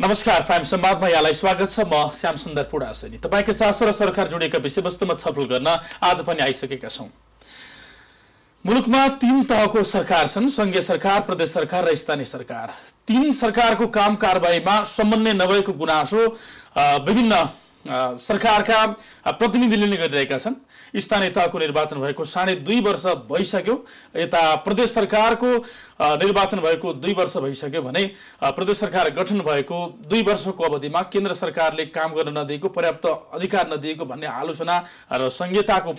नमस्कार फाइम सम्वादमा यहाँलाई स्वागत छ म श्याम सुन्दर पुडासनी तपाईँको चासो र सरकार जोडिएका विषयवस्तुमा छलफल गर्न आज पनि आइसकेका छौँ मुलुकमा तीन तहको सरकार छन् संघीय सरकार प्रदेश सरकार र स्थानीय सरकार तीन सरकारको काम कारवाहीमा समन्वय नभएको गुनासो विभिन्न सरकारका प्रतिनिधिले नै गरिरहेका छन् स्थानीय तहको निर्वाचन भएको साढे दुई वर्ष भइसक्यो यता प्रदेश सरकारको निर्वाचन भएको दुई वर्ष भइसक्यो भने प्रदेश सरकार गठन भएको दुई वर्षको अवधिमा केन्द्र सरकारले काम गर्न नदिएको पर्याप्त अधिकार नदिएको भन्ने आलोचना र संहिताको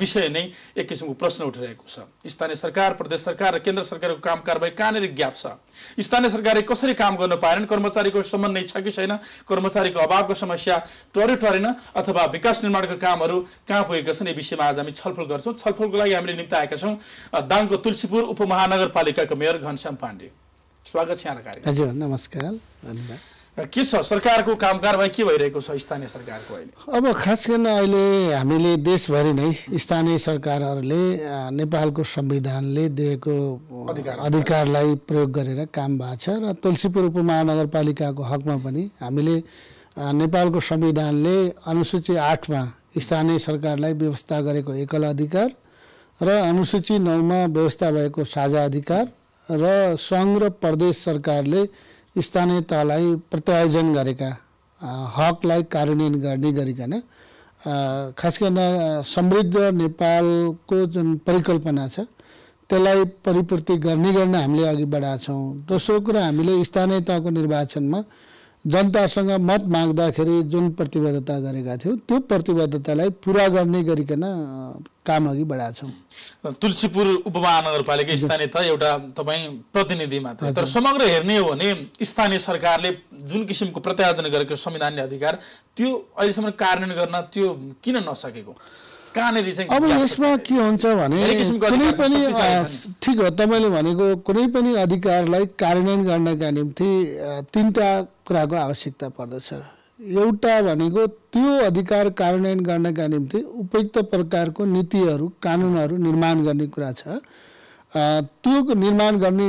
विषय नै एक किसिमको प्रश्न उठिरहेको छ स्थानीय सरकार प्रदेश सरकार र केन्द्र सरकारको काम कारवाही कहाँनिर ग्याप छ स्थानीय सरकारले कसरी काम गर्न पाएनन् कर्मचारीको समन्वय छ कि छैन कर्मचारीको अभावको समस्या टर्यो टरेन अथवा विकास निर्माणको कामहरू कहाँ पुगेका छन् यो विषयमा आज हामी छलफल गर्छौँ छलफलको लागि हामीले निम्ति आएका छौँ दाङको तुलसीपुर उपमहानगरपालिकाको मेयर घनश्याम पाण्डे स्वागत छ यहाँलाई हजुर नमस्कार धन्यवाद के छ सरकारको कामकारमा के भइरहेको छ स्थानीय सरकारको अहिले अब खास गरेर अहिले हामीले देशभरि नै स्थानीय सरकारहरूले नेपालको संविधानले दिएको अधिकारलाई प्रयोग गरेर काम भएको छ र तुलसीपुर उपमहानगरपालिकाको हकमा पनि हामीले नेपालको संविधानले अनुसूची आठमा स्थानीय सरकारलाई व्यवस्था गरेको एकल अधिकार र अनुसूची नौमा व्यवस्था भएको साझा अधिकार र सङ्घ र प्रदेश सरकारले स्थानीय तहलाई प्रत्यायोजन गरेका हकलाई कार्यान्वयन गर्ने गरिकन खास गरेर समृद्ध नेपालको जुन परिकल्पना छ त्यसलाई परिपूर्ति गर्ने गर्न हामीले अघि बढाएको छौँ दोस्रो कुरा हामीले स्थानीय तहको निर्वाचनमा जनतासँग मत माग्दाखेरि जुन प्रतिबद्धता गरेका थियौँ त्यो प्रतिबद्धतालाई पुरा गर्ने गरिकन काम अघि बढाएको छौँ तुलसीपुर उपमहानगरपालिका स्थानीय त एउटा तपाईँ प्रतिनिधि मात्र तर समग्र हेर्ने हो भने स्थानीय सरकारले जुन किसिमको प्रत्यायोजन गरेको संविधानले अधिकार त्यो अहिलेसम्म कार्यान्वयन गर्न त्यो किन नसकेको कहाँनिर अब यसमा के हुन्छ भने कुनै पनि ठिक हो तपाईँले भनेको कुनै पनि अधिकारलाई कार्यान्वयन गर्नका निम्ति तिनवटा कुराको आवश्यकता पर्दछ एउटा भनेको त्यो अधिकार कार्यान्वयन गर्नका निम्ति उपयुक्त प्रकारको नीतिहरू कानुनहरू निर्माण गर्ने कुरा छ त्यो निर्माण गर्ने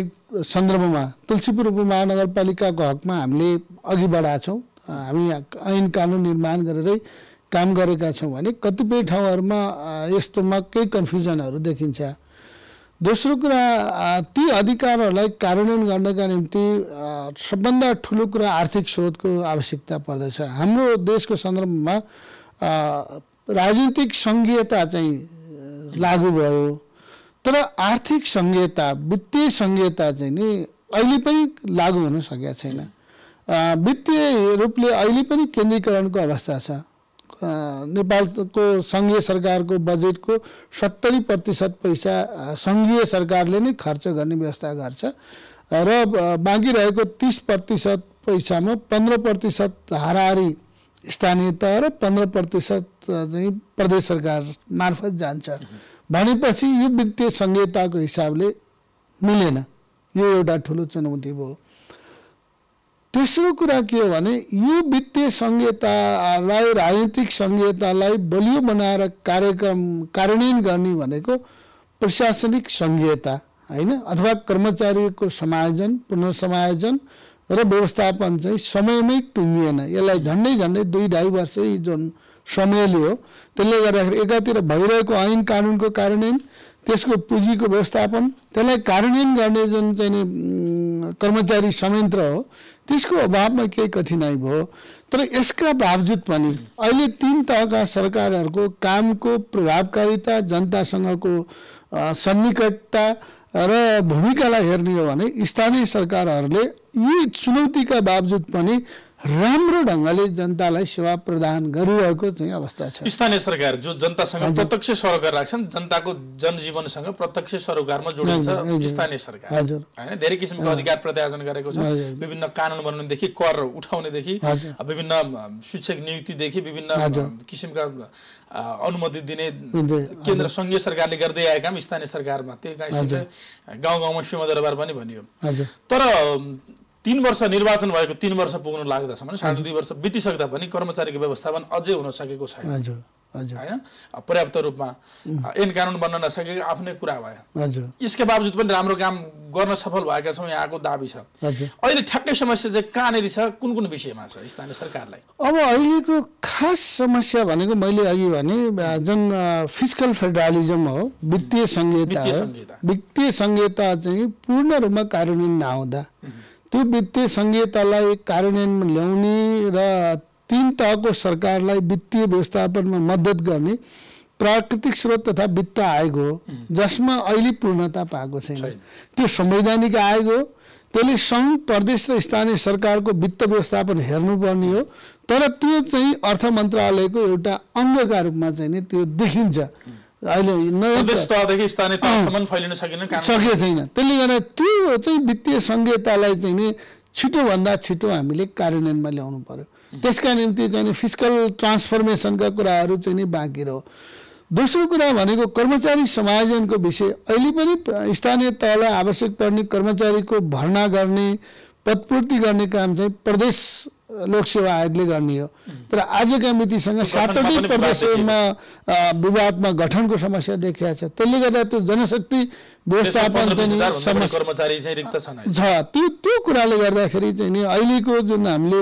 सन्दर्भमा तुलसीपुर उपमहानगरपालिकाको हकमा हामीले अघि बढाएको छौँ हामी ऐन कानुन निर्माण गरेरै काम गरेका छौँ भने कतिपय ठाउँहरूमा यस्तोमा केही कन्फ्युजनहरू देखिन्छ दोस्रो कुरा ती अधिकारहरूलाई कार्यान्वयन गर्नका निम्ति सबभन्दा ठुलो कुरा आर्थिक स्रोतको आवश्यकता पर्दछ हाम्रो देशको सन्दर्भमा राजनीतिक सङ्घीयता चाहिँ लागु भयो तर आर्थिक सङ्घीयता वित्तीय सङ्घीयता चाहिँ नि अहिले पनि लागु हुन सकेका छैन वित्तीय रूपले अहिले पनि केन्द्रीकरणको अवस्था छ नेपालको सङ्घीय सरकारको बजेटको सत्तरी प्रतिशत पैसा सङ्घीय सरकारले नै खर्च गर्ने व्यवस्था गर्छ र बाँकी रहेको तिस प्रतिशत पैसामा पन्ध्र प्रतिशत हाराहारी स्थानीय तह र पन्ध्र प्रतिशत चाहिँ प्रदेश सरकार मार्फत जान्छ भनेपछि यो वित्तीय सङ्घीयताको हिसाबले मिलेन यो एउटा ठुलो चुनौती भयो तेस्रो कुरा के हो भने यो वित्तीय सङ्घीयतालाई राजनीतिक सङ्घीयतालाई बलियो बनाएर कार्यक्रम कार्यान्वयन गर्ने भनेको प्रशासनिक सङ्घीयता होइन अथवा कर्मचारीको समायोजन पुनर्समायोजन र व्यवस्थापन चाहिँ समयमै टुङ्गिएन यसलाई झन्डै झन्डै दुई ढाई वर्षै जुन समय लियो त्यसले गर्दाखेरि एकातिर भइरहेको ऐन कानुनको कार्यान्वयन त्यसको पुँजीको व्यवस्थापन त्यसलाई कार्यान्वयन गर्ने जुन चाहिँ कर्मचारी संयन्त्र हो त्यसको अभावमा केही कठिनाइ भयो तर यसका बावजुद पनि अहिले तिन तहका सरकारहरूको कामको प्रभावकारिता जनतासँगको सन्निकटता र भूमिकालाई हेर्ने हो भने स्थानीय सरकारहरूले यी चुनौतीका बावजुद पनि राम्रो ढङ्गले जनतालाई सेवा प्रदान गरिरहेको चाहिँ अवस्था छ स्थानीय सरकार जो जनतासँग प्रत्यक्ष सरोकार राख्छन् जनताको जनजीवनसँग प्रत्यक्ष सरोकारमा जोडिन्छ स्थानीय सरकार होइन धेरै किसिमको अधिकार प्रत्यार्जन गरेको छ विभिन्न कानुन बनाउनेदेखि कर उठाउनेदेखि विभिन्न शिक्षक नियुक्तिदेखि विभिन्न किसिमका अनुमति दिने केन्द्र सङ्घीय सरकारले गर्दै आएका स्थानीय सरकारमा त्यही गाउँ गाउँमा दरबार पनि भनियो तर तिन वर्ष निर्वाचन भएको तिन वर्ष पुग्नु लाग्दासम्म साढे दुई वर्ष बितिसक्दा पनि कर्मचारीको व्यवस्थापन अझै हुन सकेको छैन होइन पर्याप्त रूपमा एन कानुन बन्न नसकेको आफ्नै कुरा भयो यसका बावजुद पनि राम्रो काम गर्न सफल भएका छौँ यहाँको दाबी छ अहिले ठ्याक्कै समस्या चाहिँ कहाँनिर छ कुन कुन विषयमा छ स्थानीय सरकारलाई अब अहिलेको खास समस्या भनेको मैले अघि भने जुन फिजिकल फेडरलिजम हो वित्तीय संहिता वित्तीय संहिता चाहिँ पूर्ण रूपमा कार्यान्वयन नहुँदा त्यो वित्तीय सङ्घीयतालाई कार्यान्वयनमा ल्याउने र तिन तहको सरकारलाई वित्तीय व्यवस्थापनमा मद्दत गर्ने प्राकृतिक स्रोत तथा वित्त आयोग हो जसमा अहिले पूर्णता पाएको छैन त्यो संवैधानिक आयोग हो त्यसले सङ्घ प्रदेश र स्थानीय सरकारको वित्त व्यवस्थापन हेर्नुपर्ने हो तर त्यो चाहिँ अर्थ मन्त्रालयको एउटा अङ्गका रूपमा चाहिँ नि त्यो देखिन्छ अहिले नयाँ स्थानीय सकेको छैन त्यसले गर्दा त्यो चाहिँ वित्तीय सङ्घीयतालाई चाहिँ नि छिटोभन्दा छिटो हामीले कार्यान्वयनमा ल्याउनु पर्यो त्यसका निम्ति चाहिँ फिजिकल ट्रान्सफर्मेसनका कुराहरू चाहिँ नि बाँकी रह्यो दोस्रो कुरा भनेको कर्मचारी समायोजनको विषय अहिले पनि स्थानीय तहलाई आवश्यक पर्ने कर्मचारीको भर्ना गर्ने पदपूर्ति गर्ने काम चाहिँ प्रदेश लोकसेवा आयोगले गर्ने हो तर आजका मितिसँग सातवटै प्रदेशमा विवादमा गठनको समस्या देखिएको छ त्यसले गर्दा त्यो जनशक्ति व्यवस्थापन चाहिँ छ त्यो त्यो कुराले गर्दाखेरि चाहिँ नि अहिलेको जुन हामीले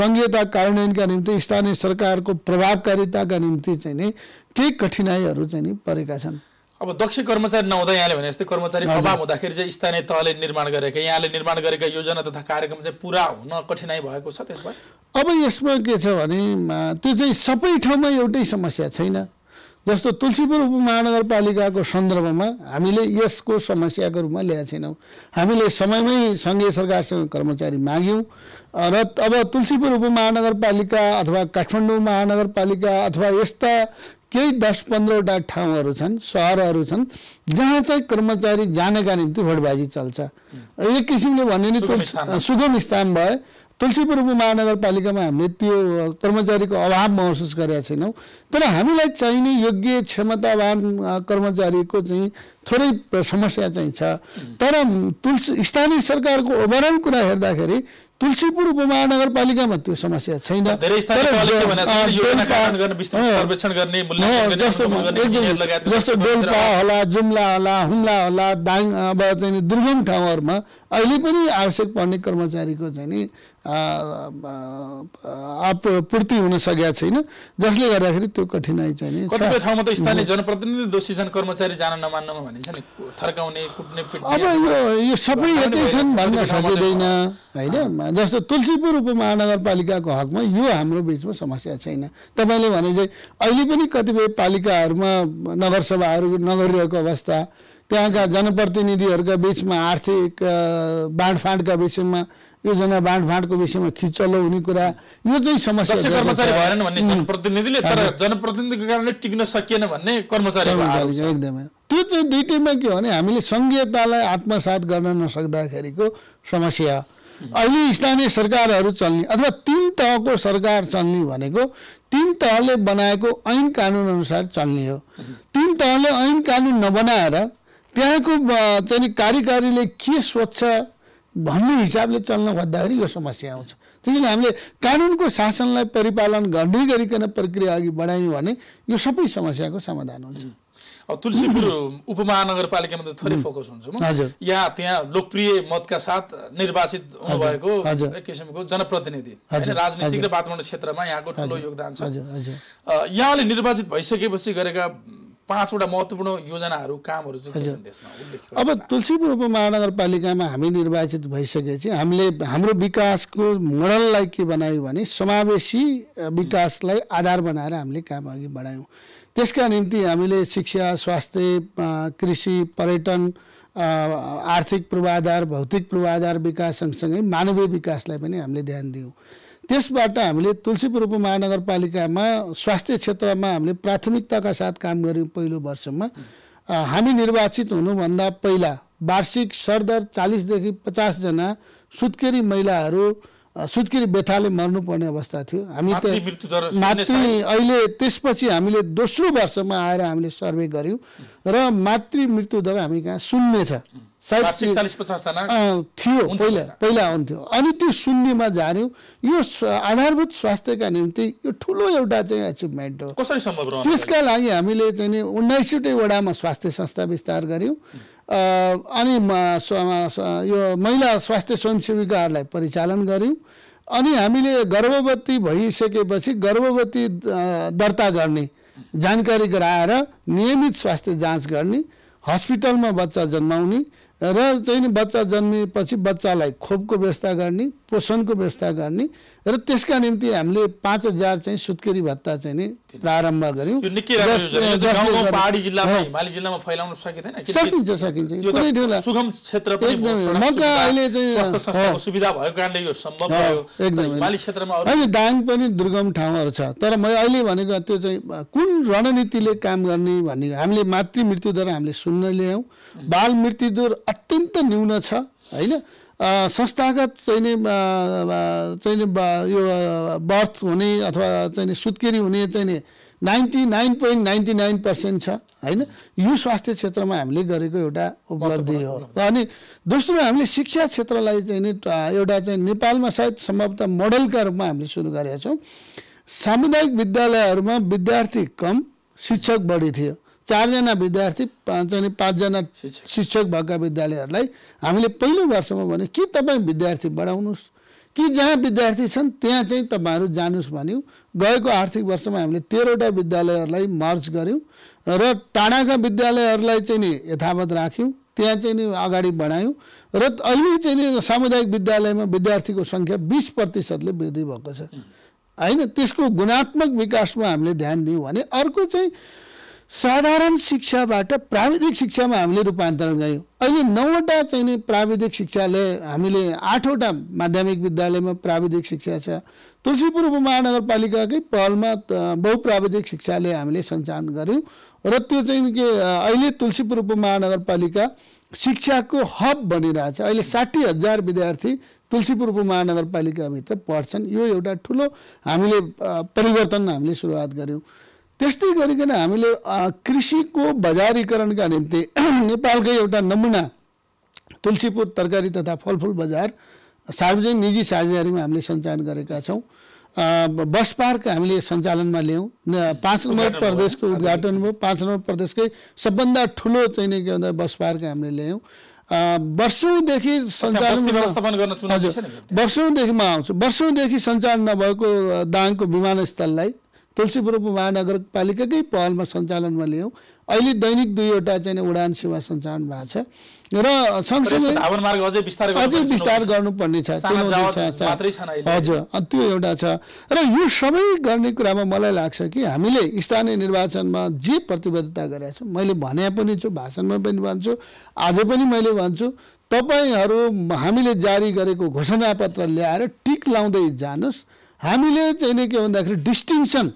सङ्घीयता कार्यान्वयनका निम्ति स्थानीय सरकारको प्रभावकारिताका निम्ति चाहिँ नि केही कठिनाइहरू चाहिँ नि परेका छन् अब दक्ष कर्मचारी नहुँदा यहाँले भने जस्तै कर्मचारी अभाव हुँदाखेरि चाहिँ स्थानीय तहले निर्माण गरेका यहाँले निर्माण गरेका योजना तथा कार्यक्रम चाहिँ पुरा हुन कठिनाई भएको छ त्यसमा अब यसमा के छ भने त्यो चाहिँ सबै ठाउँमा एउटै समस्या छैन जस्तो तुलसीपुर उपमहानगरपालिकाको सन्दर्भमा हामीले यसको समस्याको रूपमा ल्याएको छैनौँ हामीले समयमै सङ्घीय सरकारसँग कर्मचारी माग्यौँ र अब तुलसीपुर उपमहानगरपालिका अथवा काठमाडौँ महानगरपालिका अथवा यस्ता केही दस पन्ध्रवटा ठाउँहरू छन् सहरहरू छन् जहाँ चाहिँ कर्मचारी जानका निम्ति भोटबाजी चल्छ एक किसिमले भन्यो भने तुलसी सुगम स्थान भयो तुलसीपुर उपमहानगरपालिकामा हामीले त्यो कर्मचारीको अभाव महसुस गरेका छैनौँ तर हामीलाई चाहिने योग्य क्षमतावान कर्मचारीको चाहिँ थोरै समस्या चाहिँ छ तर तुलसी स्थानीय सरकारको ओभरअल कुरा हेर्दाखेरि तुलसीपुर उपमहानगरपालिकामा त्यो समस्या छैन जस्तो डोल्पा होला जुम्ला होला हुम्ला होला दाङ अब चाहिँ दुर्गम ठाउँहरूमा अहिले पनि आवश्यक पर्ने कर्मचारीको चाहिँ नि आप पूर्ति हुन सकेका छैन जसले गर्दाखेरि त्यो कठिनाइ चाहिँ कतिपय ठाउँमा त स्थानीय जनप्रतिनिधि दोषी जन कर्मचारी जान नमान्नमा भनिन्छ नि थर्काउने कुट्ने अब यो यो सबै एकै छन् भन्न सकिँदैन होइन जस्तो तुलसीपुर उपमहानगरपालिकाको हकमा यो हाम्रो बिचमा समस्या छैन तपाईँले भने चाहिँ अहिले पनि कतिपय पालिकाहरूमा नगरसभाहरू नगरिरहेको अवस्था त्यहाँका जनप्रतिनिधिहरूका बिचमा आर्थिक बाँडफाँडका विषयमा योजना बाँडफाँडको विषयमा खिचलो हुने कुरा यो चाहिँ समस्या कर्मचारी भएन भन्ने जनप्रतिनिधिले तर जनप्रतिनिधिको कारणले टिक्न सकिएन भन्ने कर्मचारी एकदमै त्यो चाहिँ दुइटैमा के हो भने हामीले सङ्घीयतालाई आत्मसात गर्न नसक्दाखेरिको समस्या अहिले स्थानीय सरकारहरू चल्ने अथवा तिन तहको सरकार चल्ने भनेको तिन तहले बनाएको ऐन कानुन अनुसार चल्ने हो तिन तहले ऐन कानुन नबनाएर त्यहाँको चाहिँ कार्यकारीले के स्वच्छ भन्ने हिसाबले चल्न खोज्दाखेरि यो समस्या आउँछ त्यसैले हामीले कानुनको शासनलाई परिपालन गर्दै गरिकन प्रक्रिया अघि बढायौँ भने यो सबै समस्याको समाधान हुन्छ अब तुलसीपुर उपमहानगरपालिकामा त थोरै फोकस हुन्छ यहाँ त्यहाँ लोकप्रिय मतका साथ निर्वाचित हुनुभएको एक किसिमको जनप्रतिनिधि राजनीतिक र वातावरण क्षेत्रमा यहाँको ठुलो योगदान छ यहाँले निर्वाचित भइसकेपछि गरेका पाँचवटा महत्त्वपूर्ण योजनाहरू कामहरू अब तुलसीपुर उपमहानगरपालिकामा हामी निर्वाचित भइसकेपछि हामीले हाम्रो विकासको मोडललाई के बनायौँ भने समावेशी विकासलाई आधार बनाएर हामीले काम अघि बढायौँ त्यसका निम्ति हामीले शिक्षा स्वास्थ्य कृषि पर्यटन आर्थिक पूर्वाधार भौतिक पूर्वाधार विकास सँगसँगै मानवीय विकासलाई पनि हामीले ध्यान दियौँ त्यसबाट हामीले तुलसीपुर उपमहानगरपालिकामा स्वास्थ्य क्षेत्रमा हामीले प्राथमिकताका साथ काम गऱ्यौँ पहिलो वर्षमा हामी निर्वाचित हुनुभन्दा पहिला वार्षिक सरदर चालिसदेखि पचासजना सुत्केरी महिलाहरू सुत्केरी बेथाले मर्नुपर्ने अवस्था थियो हामी त मातृ अहिले त्यसपछि हामीले दोस्रो वर्षमा आएर हामीले सर्वे गऱ्यौँ र मातृ मृत्युदर हामी कहाँ शून्य छ सायद थियो पहिला पहिला हुन्थ्यो अनि त्यो शून्यमा झार्यो यो आधारभूत स्वास्थ्यका निम्ति यो ठुलो एउटा चाहिँ एचिभमेन्ट हो कसरी सम्भव त्यसका लागि हामीले चाहिँ नि उन्नाइस वडामा स्वास्थ्य संस्था विस्तार गऱ्यौँ अनि यो महिला स्वास्थ्य स्वयंसेविकाहरूलाई परिचालन गऱ्यौँ अनि हामीले गर्भवती भइसकेपछि गर्भवती दर्ता गर्ने जानकारी गराएर नियमित स्वास्थ्य जाँच गर्ने हस्पिटलमा बच्चा जन्माउने र चाहिँ नि बच्चा जन्मिएपछि बच्चालाई खोपको व्यवस्था गर्ने पोषणको व्यवस्था गर्ने र त्यसका निम्ति हामीले पाँच हजार चाहिँ सुत्केरी भत्ता चाहिँ नि प्रारम्भ गर्यौँ सकिन्छ सकिन्छ कुनै अहिले होइन दाङ पनि दुर्गम ठाउँहरू छ तर म अहिले भनेको त्यो चाहिँ कुन रणनीतिले काम गर्ने भन्ने हामीले मातृ मृत्युदर हामीले सुन्न ल्यायौँ बाल मृत्युदर अत्यन्त न्यून छ होइन संस्थागत चाहिँ नि चाहिँ नि यो बर्थ हुने अथवा चाहिँ नि सुत्केरी हुने चाहिँ नि ninety nine point ninety nine percent छ होइन यो स्वास्थ्य क्षेत्रमा हामीले गरेको एउटा उपलब्धि हो अनि दोस्रो हामीले शिक्षा क्षेत्रलाई चाहिँ नि एउटा चाहिँ नेपालमा सायद सम्भवतः मोडलका रूपमा हामीले सुरु गरेका छौँ सामुदायिक विद्यालयहरूमा विद्यार्थी कम शिक्षक बढी थियो चारजना विद्यार्थी चाहिँ पाँचजना शिक्षक भएका विद्यालयहरूलाई हामीले पहिलो वर्षमा भन्यो कि तपाईँ विद्यार्थी बढाउनुहोस् कि जहाँ विद्यार्थी छन् त्यहाँ चाहिँ तपाईँहरू जानुहोस् भन्यौँ गएको आर्थिक वर्षमा हामीले तेह्रवटा विद्यालयहरूलाई मर्ज गऱ्यौँ र टाढाका विद्यालयहरूलाई चाहिँ नि यथावत राख्यौँ त्यहाँ चाहिँ नि अगाडि बढायौँ र अहिले चाहिँ नि सामुदायिक विद्यालयमा विद्यार्थीको सङ्ख्या बिस प्रतिशतले वृद्धि भएको छ होइन त्यसको गुणात्मक विकासमा हामीले ध्यान दियौँ भने अर्को चाहिँ साधारण शिक्षाबाट प्राविधिक शिक्षामा हामीले रूपान्तरण गऱ्यौँ अहिले नौवटा चाहिँ नि प्राविधिक शिक्षाले हामीले आठवटा माध्यमिक विद्यालयमा प्राविधिक शिक्षा छ तुलसीपुर उपमहानगरपालिकाकै पहलमा बहुप्राविधिक शिक्षाले हामीले सञ्चालन गऱ्यौँ र त्यो चाहिँ के अहिले तुलसीपुर उपमहानगरपालिका शिक्षाको हब बनिरहेछ अहिले साठी हजार विद्यार्थी तुलसीपुर उपमहानगरपालिकाभित्र पढ्छन् यो एउटा ठुलो हामीले परिवर्तन हामीले सुरुवात गऱ्यौँ त्यस्तै गरिकन हामीले कृषिको बजारीकरणका निम्ति नेपालकै एउटा नमुना तुलसीपुर तरकारी तथा फलफुल बजार सार्वजनिक निजी साझेदारीमा हामीले सञ्चालन गरेका छौँ बस पार्क हामीले सञ्चालनमा ल्यायौँ पाँच नम्बर प्रदेशको उद्घाटन भयो पाँच नम्बर प्रदेशकै सबभन्दा ठुलो चाहिँ के भन्दा बस पार्क हामीले ल्यायौँ वर्षौँदेखि सञ्चालन हजुर वर्षौँदेखि म आउँछु वर्षौँदेखि सञ्चालन नभएको दाङको विमानस्थललाई तुलसीपुरको महानगरपालिकाकै पहलमा सञ्चालनमा ल्यायौँ अहिले दैनिक दुईवटा चाहिँ उडान सेवा सञ्चालन भएको छ र सँगसँगै अझै विस्तार गर्नुपर्ने छ हजुर त्यो एउटा छ र यो सबै गर्ने कुरामा मलाई लाग्छ कि हामीले स्थानीय निर्वाचनमा जे प्रतिबद्धता गरेका छौँ मैले भने पनि छु भाषणमा पनि भन्छु आज पनि मैले भन्छु तपाईँहरू हामीले जारी गरेको घोषणापत्र ल्याएर टिक लाउँदै जानुहोस् हामीले चाहिँ के भन्दाखेरि डिस्टिङसन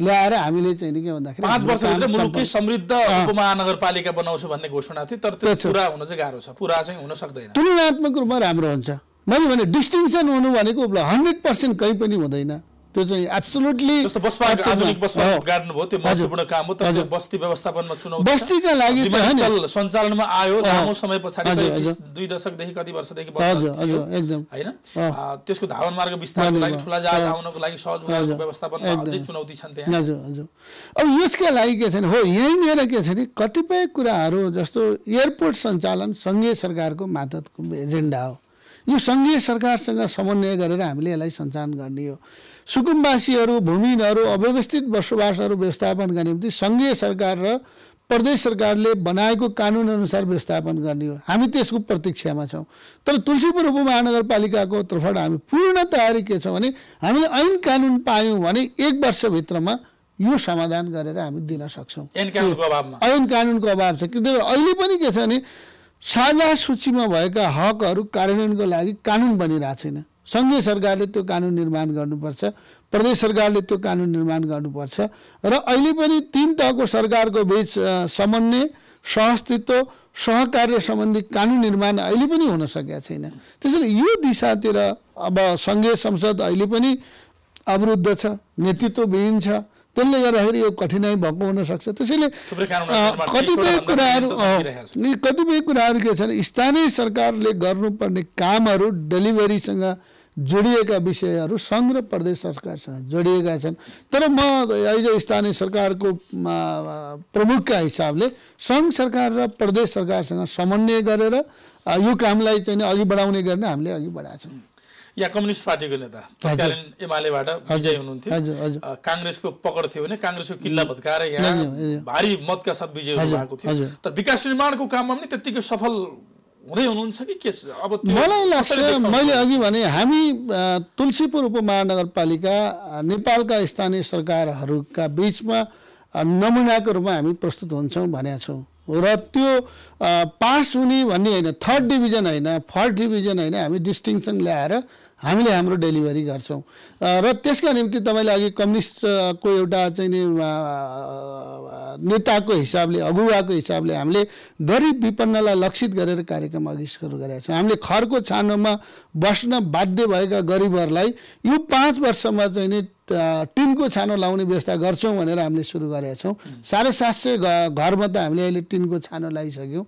ल्याएर हामीले चाहिँ नि के भन्दाखेरि पाँच वर्षभित्र मुलुकै समृद्ध उपमहानगरपालिका बनाउँछु भन्ने घोषणा थियो तर त्यो पुरा हुन चाहिँ गाह्रो छ पुरा चाहिँ हुन सक्दैन तुलनात्मक रूपमा राम्रो हुन्छ मैले भने डिस्टिङसन हुनु भनेको हन्ड्रेड पर्सेन्ट कहीँ पनि हुँदैन त्यो चाहिँ एब्सोल्युटली जस्तो गाड्नुभयो त्यो महत्त्वपूर्ण काम हो तर बस्ती व्यवस्थापनमा चुनौती बस्तीका लागि सञ्चालनमा आयो लामो समय पछाडि दुई दशकदेखि कति वर्षदेखि एकदम होइन त्यसको धावन मार्ग विस्तारको लागि ठुला जहाज आउनको लागि सहज व्यवस्थापन अझै चुनौती छन् त्यहाँ हजुर हजुर अब यसका लागि के छ भने हो यहीँनिर के छ भने कतिपय कुराहरू जस्तो एयरपोर्ट सञ्चालन सङ्घीय सरकारको मातको एजेन्डा हो यो सङ्घीय सरकारसँग समन्वय गरेर हामीले यसलाई सञ्चालन गर्ने हो सुकुम्बासीहरू भूमिहीनहरू अव्यवस्थित बसोबासहरू व्यवस्थापनका निम्ति सङ्घीय सरकार र प्रदेश सरकारले बनाएको कानुनअनुसार व्यवस्थापन गर्ने हो हामी त्यसको प्रतीक्षामा छौँ तर तुलसीपुर उपमहानगरपालिकाको तर्फबाट हामी पूर्ण तयारी के छ भने हामीले ऐन कानुन पायौँ भने एक वर्षभित्रमा यो समाधान गरेर हामी दिन सक्छौँ ऐन कानुनको अभाव छ किनभने अहिले पनि के छ भने साझा सूचीमा भएका हकहरू कार्यान्वयनको लागि कानुन बनिरहेको छैन सङ्घीय सरकारले त्यो कानुन निर्माण गर्नुपर्छ प्रदेश सरकारले त्यो कानुन निर्माण गर्नुपर्छ र अहिले पनि तिन तहको सरकारको बिच समन्वय सहस्तित्व सहकार्य सम्बन्धी कानुन निर्माण अहिले पनि हुन सकेका छैन त्यसैले यो दिशातिर अब सङ्घीय संसद अहिले पनि अवरुद्ध छ नेतृत्वविहीन छ त्यसले गर्दाखेरि यो कठिनाइ भएको हुनसक्छ त्यसैले कतिपय कुराहरू कतिपय कुराहरू के छन् स्थानीय सरकारले गर्नुपर्ने कामहरू डेलिभरीसँग जोडिएका विषयहरू सङ्घ र प्रदेश सरकारसँग जोडिएका छन् तर म अहिले स्थानीय सरकारको प्रमुखका हिसाबले सङ्घ सरकार र प्रदेश सरकारसँग समन्वय गरेर यो कामलाई चाहिँ अघि बढाउने गर्ने हामीले अघि बढाएको छौँ या कम्युनिस्ट पार्टीको नेता तत्कालीन एमालेबाट विजय हुनुहुन्थ्यो काङ्ग्रेसको पकड थियो भने काङ्ग्रेसको किल्ला भत्काएर यहाँ भारी मतका साथ विजय भएको थियो तर विकास निर्माणको काममा पनि त्यत्तिकै सफल हुँदै हुनुहुन्छ कि के अब मलाई लाग्छ मैले अघि भने हामी तुलसीपुर उपमहानगरपालिका नेपालका स्थानीय सरकारहरूका बिचमा नमुनाको रूपमा हामी प्रस्तुत हुन्छौँ भनेका छौँ र त्यो पास हुने भन्ने होइन थर्ड डिभिजन होइन फर्स्ट डिभिजन होइन हामी डिस्टिङसन ल्याएर हामीले हाम्रो डेलिभरी गर्छौँ र त्यसका निम्ति तपाईँले अघि कम्युनिस्टको एउटा चाहिँ नि नेताको हिसाबले अगुवाको हिसाबले हामीले गरिब विपन्नलाई लक्षित गरेर कार्यक्रम अघि सुरु गरेका छौँ हामीले खरको छानोमा बस्न बाध्य भएका गरिबहरूलाई यो पाँच वर्षमा चाहिँ नि टिनको छानो लाउने व्यवस्था गर्छौँ भनेर हामीले सुरु गरेका छौँ साढे सात सय घरमा त हामीले अहिले टिनको छानो लगाइसक्यौँ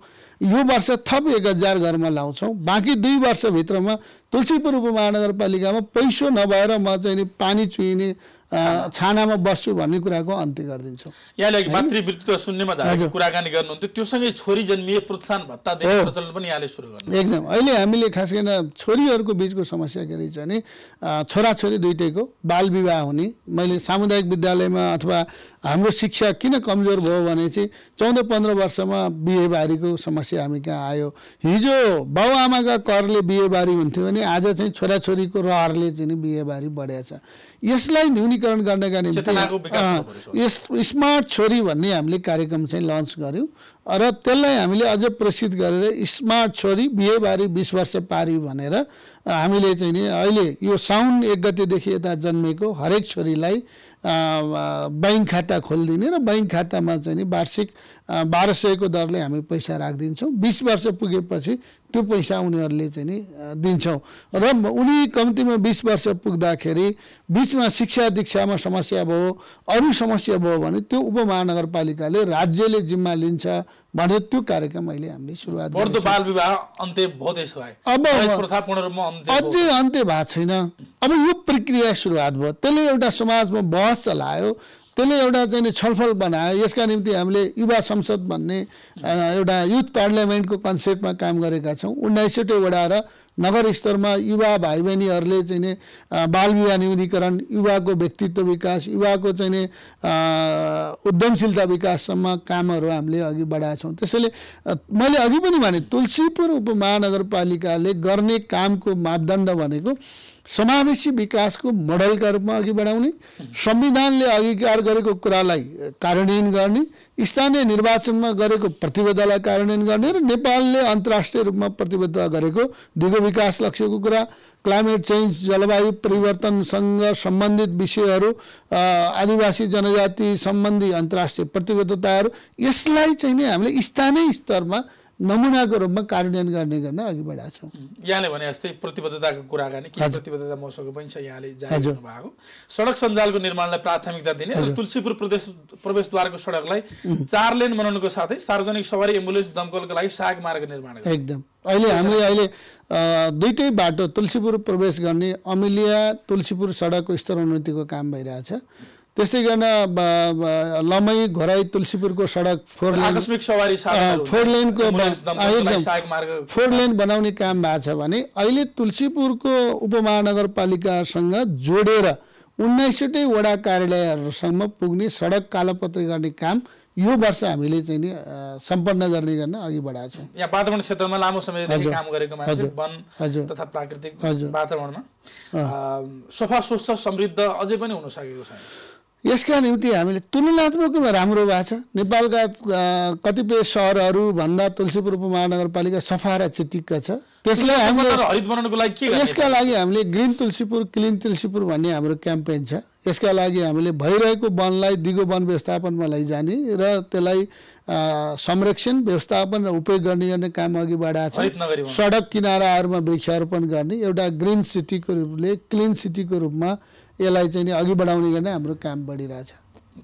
यो वर्ष थप एक हजार घरमा लाउँछौँ बाँकी दुई वर्षभित्रमा तुलसीपुर उपमहानगरपालिकामा पैसो नभएर म चाहिँ नि पानी चुहिने छानामा बस्छु भन्ने कुराको अन्त्य गरिदिन्छौँ यहाँले मातृवृत्व शून्यमा कुराकानी गर्नुहुन्थ्यो सँगै छोरी जन्मिए प्रोत्साहन भत्ता दिने प्रचलन पनि यहाँले सुरु गर्नु एकदम अहिले हामीले खास गरेर छोरीहरूको बिचको समस्या के रहेछ भने छोराछोरी दुइटैको बाल विवाह हुने मैले सामुदायिक विद्यालयमा अथवा हाम्रो शिक्षा किन कमजोर भयो भने चाहिँ चौध पन्ध्र वर्षमा बिहेबारीको समस्या हामी कहाँ आयो हिजो बाउ करले बिहेबारी हुन्थ्यो भने आज चाहिँ छोराछोरीको रहरले चाहिँ बिहेबारी बढ्या छ यसलाई न्यूनीकरण गर्नका निम्ति यस स्मार्ट छोरी भन्ने हामीले कार्यक्रम चाहिँ लन्च गऱ्यौँ र त्यसलाई हामीले अझ प्रसिद्ध गरेर स्मार्ट छोरी बिहेबारी बिस वर्ष पारी भनेर हामीले चाहिँ नि अहिले यो साउन एक गतेदेखि यता जन्मेको हरेक छोरीलाई ब्याङ्क खाता खोलिदिने र ब्याङ्क खातामा चाहिँ नि वार्षिक बाह्र सयको दरले हामी पैसा राखिदिन्छौँ बिस वर्ष पुगेपछि त्यो पैसा उनीहरूले चाहिँ नि दिन्छौँ र उनी कम्तीमा बिस वर्ष पुग्दाखेरि बिचमा शिक्षा दीक्षामा समस्या भयो अरू समस्या भयो भने त्यो उपमहानगरपालिकाले राज्यले जिम्मा लिन्छ भनेर त्यो कार्यक्रम अहिले हामीले सुरुवात बाल विवाह अन्त्य अब अझै अन्त्य भएको छैन अब यो प्रक्रिया सुरुवात भयो त्यसले एउटा समाजमा बहस चलायो त्यसले एउटा चाहिँ छलफल बनायो यसका निम्ति हामीले युवा संसद भन्ने एउटा युथ पार्लियामेन्टको कन्सेप्टमा काम गरेका छौँ उन्नाइसवटै वडा र नगर स्तरमा युवा भाइ बहिनीहरूले चाहिँ बालविवाह न्यूनीकरण युवाको व्यक्तित्व विकास युवाको चाहिँ नि उद्यमशीलता विकाससम्म कामहरू हामीले अघि बढाएका छौँ त्यसैले मैले अघि पनि भने तुलसीपुर उपमहानगरपालिकाले गर्ने कामको मापदण्ड भनेको समावेशी विकासको मोडलका रूपमा अघि बढाउने संविधानले अङ्गीकार गरेको कुरालाई कार्यान्वयन गर्ने स्थानीय निर्वाचनमा गरेको प्रतिबद्धलाई कार्यान्वयन गर्ने र नेपालले अन्तर्राष्ट्रिय रूपमा प्रतिबद्ध गरेको दिगो विकास लक्ष्यको कुरा क्लाइमेट चेन्ज जलवायु परिवर्तनसँग सम्बन्धित विषयहरू आदिवासी जनजाति सम्बन्धी अन्तर्राष्ट्रिय प्रतिबद्धताहरू यसलाई चाहिँ नै हामीले स्थानीय स्तरमा नमुनाको रूपमा कार्यान्वयन गर्ने गर्न अघि बढाएको छौँ यहाँले भने जस्तै प्रतिबद्धताको कुराकानी के प्रतिबद्धता महोत्सवको पनि छ यहाँले भएको सडक सञ्जालको निर्माणलाई प्राथमिकता दिने तुलसीपुर प्रदेश प्रवेशद्वारको सडकलाई चार लेन बनाउनुको साथै सार्वजनिक सवारी एम्बुलेन्स दमकलको लागि सहायक मार्ग निर्माण एकदम अहिले हामीले अहिले दुइटै बाटो तुलसीपुर प्रवेश गर्ने अमिलिया तुलसीपुर सडकको स्तर उन्नतिको काम भइरहेछ त्यस्तै गर्न लमै घोराई तुलसीपुरको सडक फोर आकस्मिक सवारी फोर लेनको एकदम फोर लेन बनाउने काम भएको छ भने अहिले तुलसीपुरको उपमहानगरपालिकासँग जोडेर उन्नाइसवटै वडा कार्यालयहरूसम्म पुग्ने सडक कालोपत्र गर्ने काम यो वर्ष हामीले चाहिँ नि सम्पन्न गर्ने गर्न अघि बढाएको छौँ यहाँ वातावरण क्षेत्रमा लामो समयदेखि काम गरेको मान्छे वन तथा प्राकृतिक वातावरणमा सफा स्वच्छ समृद्ध अझै पनि हुन सकेको छैन यसका निम्ति हामीले तुलनात्मकमा राम्रो भएको छ नेपालका कतिपय सहरहरूभन्दा तुलसीपुर उपमहानगरपालिका सफा र चिटिक्क छ त्यसलाई हामीले यसका लागि हामीले ग्रिन तुलसीपुर क्लिन तुलसीपुर भन्ने हाम्रो क्याम्पेन छ यसका लागि हामीले भइरहेको वनलाई दिगो वन व्यवस्थापनमा लैजाने र त्यसलाई संरक्षण व्यवस्थापन र उपयोग गर्ने गर्ने काम अघि बढाएको छ सडक किनाराहरूमा वृक्षारोपण गर्ने एउटा ग्रिन सिटीको रूपले क्लिन सिटीको रूपमा यसलाई चाहिँ नि अघि बढाउने गर्ने हाम्रो काम बढिरहेछ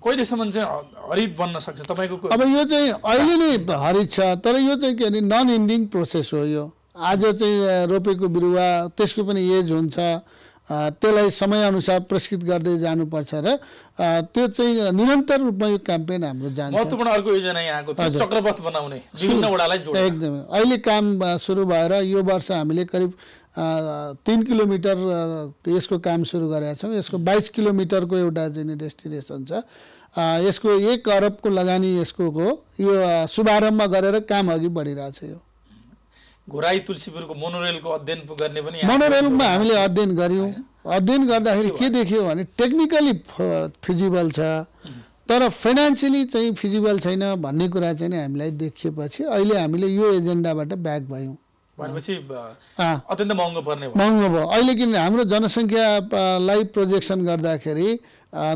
कहिलेसम्म चाहिँ हरित बन्न सक्छ तपाईँको अब यो चाहिँ अहिले नै हरित छ तर यो चाहिँ के भने नन इन्डिङ प्रोसेस हो यो आज चाहिँ रोपेको बिरुवा त्यसको पनि एज हुन्छ त्यसलाई समयअनुसार पुरस्कृत गर्दै जानुपर्छ र त्यो चाहिँ निरन्तर रूपमा यो क्याम्पेन हाम्रो जान्छ महत्त्वपूर्ण अर्को योजना यहाँको चक्रपथ बनाउने विभिन्न एकदमै अहिले काम सुरु भएर यो वर्ष हामीले करिब तिन किलोमिटर यसको काम सुरु गरेका छौँ यसको बाइस किलोमिटरको एउटा जुन डेस्टिनेसन छ यसको एक अरबको लगानी यसको हो यो शुभारम्भ गरेर काम अघि बढिरहेछ यो घुराई तुलसीपुरको मोनोरेलको अध्ययन गर्ने पनि मोनोरेलमा हामीले अध्ययन गऱ्यौँ अध्ययन गर्दाखेरि के देखियो भने टेक्निकली फिजिबल छ तर फाइनेन्सियली चाहिँ फिजिबल छैन भन्ने कुरा चाहिँ हामीलाई देखिएपछि अहिले हामीले यो एजेन्डाबाट ब्याक भयौँ भनेपछि अत्यन्त महँगो पर्ने महँगो भयो अहिले किन हाम्रो जनसङ्ख्यालाई प्रोजेक्सन गर्दाखेरि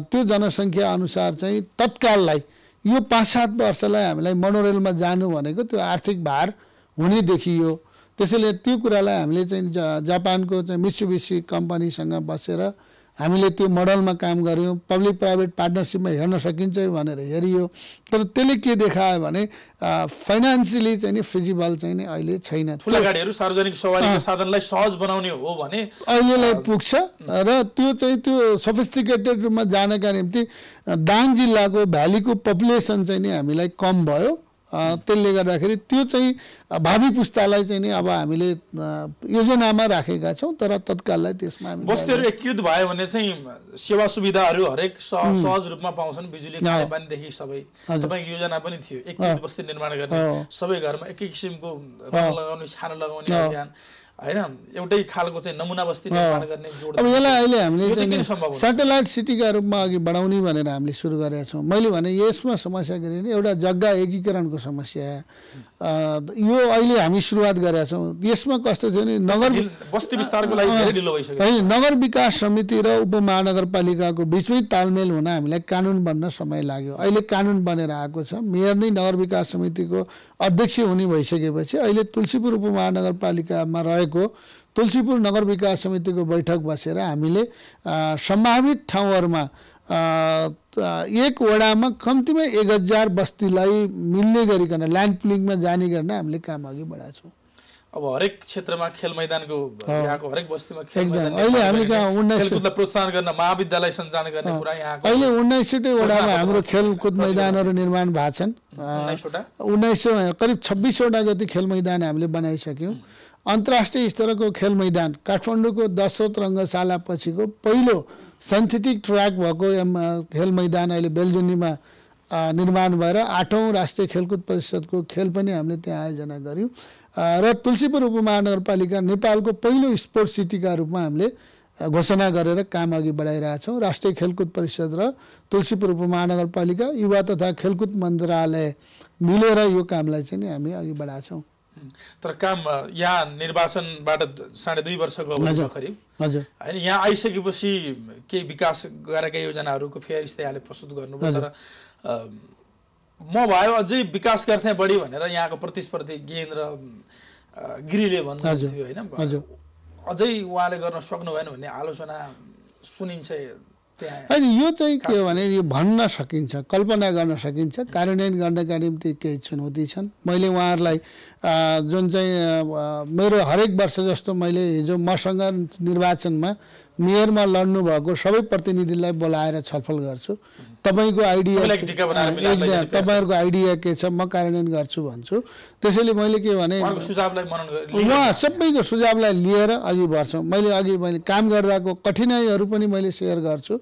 त्यो जनसङ्ख्या अनुसार चाहिँ तत्काललाई यो पाँच सात वर्षलाई हामीलाई मनोरेलमा जानु भनेको त्यो आर्थिक भार हुने देखियो त्यसैले त्यो कुरालाई हामीले चाहिँ जापानको चाहिँ मिसुबिसी कम्पनीसँग बसेर हामीले त्यो मोडलमा काम गऱ्यौँ पब्लिक प्राइभेट पार्टनरसिपमा हेर्न सकिन्छ भनेर हेरियो तर त्यसले के देखायो भने फाइनेन्सियली चाहिँ नि फिजिबल चाहिँ नि अहिले छैन ठुला गाडीहरू सार्वजनिक सवारीको साधनलाई सहज बनाउने हो भने अहिलेलाई पुग्छ र त्यो चाहिँ त्यो सोफिस्टिकेटेड रूपमा जानका निम्ति दाङ जिल्लाको भ्यालीको पपुलेसन चाहिँ नि हामीलाई कम भयो त्यसले गर्दाखेरि त्यो चाहिँ भावी पुस्तालाई चाहिँ नि अब हामीले योजनामा राखेका छौँ तर तत्काललाई त्यसमा बस्तीहरू एकीकृत भयो भने चाहिँ सेवा सुविधाहरू हरेक सहज रूपमा पाउँछन् बिजुली पानीदेखि सबै तपाईँको योजना पनि थियो एकीकृत बस्ती निर्माण गर्ने सबै घरमा एकै किसिमको लगाउने छानो लगाउने अभियान होइन एउटै खालको चाहिँ नमुना बस्ती अब यसलाई अहिले हामीले सेटेलाइट सिटीका रूपमा अघि बढाउने भनेर हामीले सुरु गरेका छौँ मैले भने यसमा समस्या गरेँ एउटा जग्गा एकीकरणको समस्या यो अहिले हामी सुरुवात गरेका छौँ यसमा कस्तो थियो भने नगर बस्ती विस्तारको लागि है नगर विकास समिति र उपमहानगरपालिकाको बिचमै तालमेल हुन हामीलाई कानुन बन्न समय लाग्यो अहिले कानुन बनेर आएको छ मेयर नै नगर विकास समितिको अध्यक्ष हुने भइसकेपछि अहिले तुलसीपुर उपमहानगरपालिकामा रहेको तुलसीपुर नगर विकास समितिको बैठक बसेर हामीले सम्भावित ठाउँहरूमा एक वडामा कम्तीमा एक हजार बस्तीलाई मिल्ने गरिकन ल्यान्ड पुलिङमा जाने गर्न हामीले काम अघि बढाएको छौँ अब हरेक क्षेत्रमा खेल मैदानको यहाँको हरेक बस्तीमा खेल मैदान अहिले हामी कहाँ उन्नाइस प्रोत्साहन गर्न महाविद्यालय सञ्चालन गर्ने कुरा यहाँ अहिले उन्नाइस वडामा हाम्रो खेलकुद मैदानहरू निर्माण भएको छन् उन्नाइस सय करिब छब्बिसवटा जति खेल मैदान हामीले बनाइसक्यौँ अन्तर्राष्ट्रिय स्तरको खेल मैदान काठमाडौँको दशरथ रङ्गशाला पछिको पहिलो सेन्थेटिक ट्र्याक भएको खेल मैदान अहिले बेलजुनीमा निर्माण भएर आठौँ राष्ट्रिय खेलकुद परिषदको खेल पनि हामीले त्यहाँ आयोजना गऱ्यौँ र तुलसीपुर उपमहानगरपालिका नेपालको पहिलो स्पोर्ट्स सिटीका रूपमा हामीले घोषणा गरेर काम अघि बढाइरहेछौँ राष्ट्रिय खेलकुद परिषद र तुलसीपुर उपमहानगरपालिका युवा तथा खेलकुद मन्त्रालय मिलेर यो कामलाई चाहिँ हामी अघि बढाएछौँ तर काम यहाँ निर्वाचनबाट साढे दुई वर्षको करिब हजुर होइन यहाँ आइसकेपछि केही विकास गरेका योजनाहरूको फेरि यहाँले प्रस्तुत गर्नुभयो तर म भयो अझै विकास गर्थेँ बढी भनेर यहाँको प्रतिस्पर्धी गेन्द्र गिरीले भन्नुहुन्थ्यो होइन अझै उहाँले गर्न सक्नु भएन भन्ने आलोचना सुनिन्छ होइन यो चाहिँ के हो भने यो भन्न सकिन्छ कल्पना गर्न सकिन्छ कार्यान्वयन गर्नका निम्ति केही चुनौती छन् मैले उहाँहरूलाई जुन चाहिँ मेरो हरेक वर्ष जस्तो मैले हिजो मसँग निर्वाचनमा मेयरमा भएको सबै प्रतिनिधिलाई बोलाएर छलफल गर्छु तपाईँको आइडिया तपाईँहरूको आइडिया के छ म कार्यान्वयन गर्छु भन्छु त्यसैले मैले के भने उहाँ सबैको सुझावलाई लिएर अघि बढ्छौँ मैले अघि मैले काम गर्दाको कठिनाइहरू पनि मैले सेयर गर्छु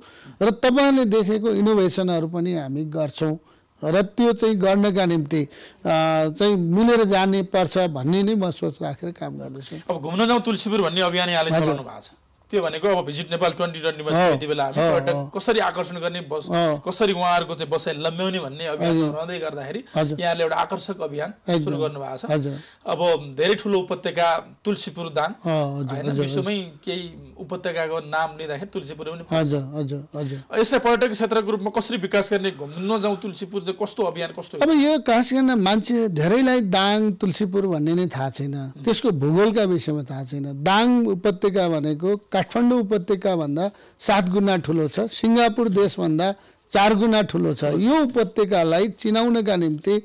र तपाईँहरूले देखेको इनोभेसनहरू पनि हामी गर्छौँ र त्यो चाहिँ गर्नका निम्ति चाहिँ मिलेर जाने पर्छ भन्ने नै म सोच राखेर काम गर्दछु अब घुम्न जाउँ तुलसीपुर भन्ने अभियान यहाँले चलाउनु भएको छ त्यो भनेको अब भिजिट नेपाल ट्वेन्टी ट्वेन्टीमा चाहिँ यति बेला हामी पर्यटक कसरी आकर्षण गर्ने बस कसरी उहाँहरूको चाहिँ बसाइ लम्ब्याउने भन्ने अभियान रहँदै गर्दाखेरि यहाँले एउटा आकर्षक अभियान सुरु गर्नुभएको छ अब धेरै ठुलो उपत्यका तुलसीपुर दाङ होइन विश्वमै केही उपत्यकाको नाम लिँदाखेरि तुलसीपुर पनि यसलाई पर्यटक क्षेत्रको रूपमा कसरी विकास गर्ने घुम्न जाउँ तुलसीपुर चाहिँ कस्तो अभियान कस्तो अब यो खास गर्न मान्छे धेरैलाई दाङ तुलसीपुर भन्ने नै थाहा छैन त्यसको भूगोलका विषयमा थाहा छैन दाङ उपत्यका भनेको काठमाडौँ उपत्यकाभन्दा सात गुणा ठुलो छ सिङ्गापुर देशभन्दा चार गुणा ठुलो छ यो उपत्यकालाई चिनाउनका निम्ति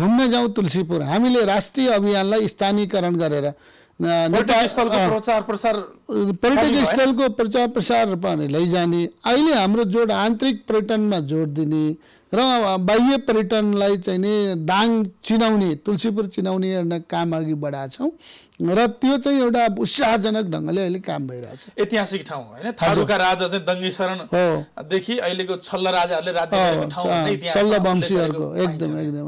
घुम्न जाउँ तुलसीपुर हामीले राष्ट्रिय अभियानलाई स्थानीयकरण गरेर पर्यटक स्थलको प्रचार प्रसार लैजाने अहिले हाम्रो जोड आन्तरिक पर्यटनमा जोड दिने र बाह्य पर्यटनलाई चाहिँ नि दाङ चिनाउने तुलसीपुर चिनाउने काम अघि बढाएको छौँ र त्यो चाहिँ एउटा उत्साहजनक ढङ्गले अहिले काम भइरहेछ ऐतिहासिक ठाउँ होइन थारूका राजा चाहिँ दङ्गी देखि अहिलेको छल्ल राजाहरूले राज्य चल्ल वंशीहरूको एकदम एकदम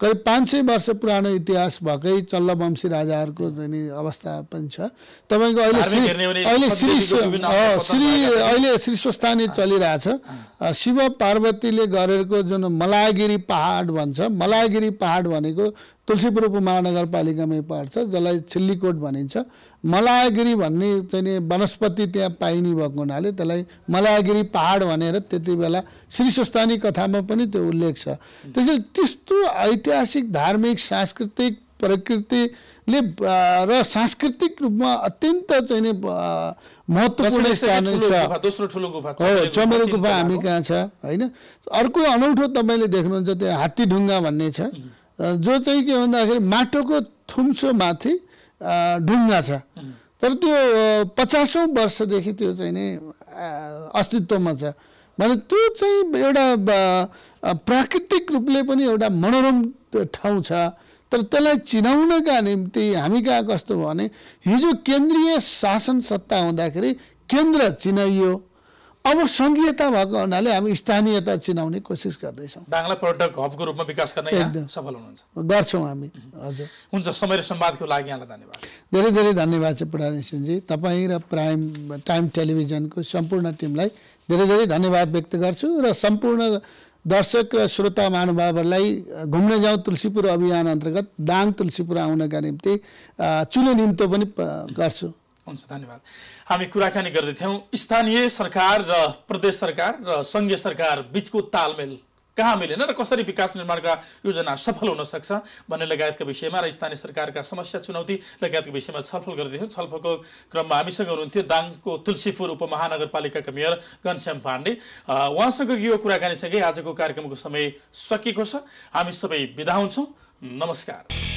करिब पाँच सय वर्ष पुरानो इतिहास भएकै वंशी राजाहरूको चाहिँ अवस्था पनि छ तपाईँको अहिले अहिले श्री श्री अहिले श्री स्वस्थानी चलिरहेछ शिव पार्वतीले गरेको जुन मलागिरी पहाड भन्छ मलागिरी पहाड भनेको तुलसीपुर उपमहानगरपालिकामै पार्छ जसलाई छिल्लीकोट भनिन्छ मलायगिरी भन्ने चाहिँ वनस्पति त्यहाँ पाइने भएको हुनाले त्यसलाई मलायगिरी पहाड भनेर त्यति बेला श्रीस्वस्थानी कथामा पनि त्यो उल्लेख छ त्यसैले त्यस्तो ऐतिहासिक धार्मिक सांस्कृतिक प्रकृतिले र सांस्कृतिक रूपमा अत्यन्त चाहिँ नि महत्त्वपूर्ण स्थान छ चमेरो गुफा हामी कहाँ छ होइन अर्को अनौठो तपाईँले देख्नुहुन्छ त्यो हात्तीढुङ्गा भन्ने छ जो चाहिँ के भन्दाखेरि माटोको थुम्सोमाथि ढुङ्गा छ तर त्यो पचासौँ वर्षदेखि त्यो चाहिँ नि अस्तित्वमा छ भने त्यो चाहिँ एउटा प्राकृतिक रूपले पनि एउटा मनोरम ठाउँ छ तर त्यसलाई चिनाउनका निम्ति हामी कहाँ कस्तो भने हिजो केन्द्रीय शासन सत्ता हुँदाखेरि केन्द्र चिनाइयो अब सङ्घीयता भएको हुनाले हामी स्थानीयता चिनाउने कोसिस गर्दैछौँ बाङ्ला पर्यटक हबको रूपमा विकास गर्न एकदम सफल हुनुहुन्छ गर्छौँ हामी हजुर हुन्छ समय र संवादको लागि यहाँलाई धन्यवाद धेरै धेरै धन्यवाद छ पुरानी सिंहजी तपाईँ र प्राइम टाइम टेलिभिजनको सम्पूर्ण टिमलाई धेरै धेरै धन्यवाद व्यक्त गर्छु र सम्पूर्ण दर्शक र श्रोता महानुभावहरूलाई घुम्न जाउँ तुलसीपुर अभियान अन्तर्गत दाङ तुलसीपुर आउनका निम्ति चुलो निम्तो पनि गर्छु हुन्छ धन्यवाद हामी कुराकानी गर्दैथ्यौँ स्थानीय सरकार र प्रदेश सरकार र सङ्घीय सरकार बिचको तालमेल कहाँ मिलेन र कसरी विकास निर्माणका योजना सफल हुन सक्छ भन्ने लगायतका विषयमा र स्थानीय सरकारका समस्या चुनौती लगायतको विषयमा छलफल गर्दै थियौँ छलफलको क्रममा हामीसँग हुनुहुन्थ्यो दाङको तुलसीपुर उपमहानगरपालिकाका मेयर घनश्याम पाण्डे उहाँसँग यो कुराकानीसँगै आजको कार्यक्रमको समय सकिएको छ हामी सबै बिदा हुन्छौँ नमस्कार